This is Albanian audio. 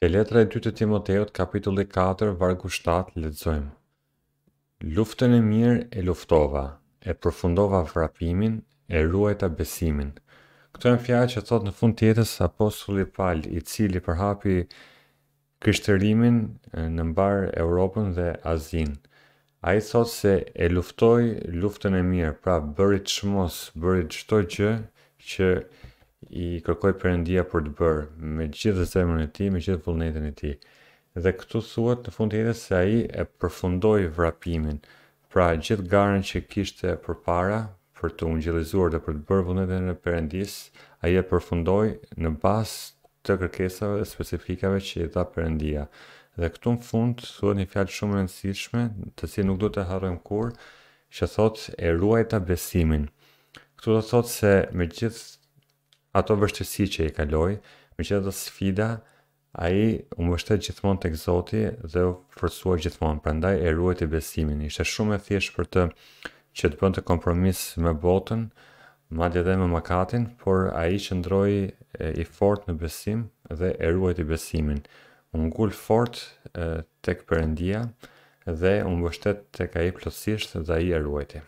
Te letra e 2 të Timoteut, kapitulli 4, vargu 7, lexojmë: Luftën e mirë e luftova, e përfundova vrapimin, e ruajta besimin. Këto janë fjalë që thot në fund tjetës jetës apostulli Paul, i cili përhapi krishterimin në mbar Europën dhe Azin. A i thot se e luftoj luftën e mirë, pra bërit shmos, bërit qëto gjë që i kërkoj përëndia për të bërë, me gjithë zemën e ti, me gjithë vullnetin e ti. Dhe këtu thuet në fund të jetës se a i e përfundoj vrapimin, pra gjithë garën që kishte për para, për të ungjelizuar dhe për të bërë vullnetin e përëndis, a i e përfundoj në bas të kërkesave dhe specifikave që i dha përëndia. Dhe këtu në fund thuet një fjallë shumë rëndësishme, të si nuk duhet të harëm kur, që thot e ruajta besimin. Këtu do thot se me gjithë ato vështësi që i kaloi, me që dhe sfida, a i u vështet gjithmon të këzoti dhe u përsua gjithmon, prandaj e ruet i besimin, ishte shumë e thjesht për të që të bënd të kompromis me botën, ma dhe dhe me makatin, por a i që ndroj i fort në besim dhe e ruet i besimin, unë ngull fort e, të këpërëndia dhe unë mbështet të ka i plësisht dhe i e ruajti.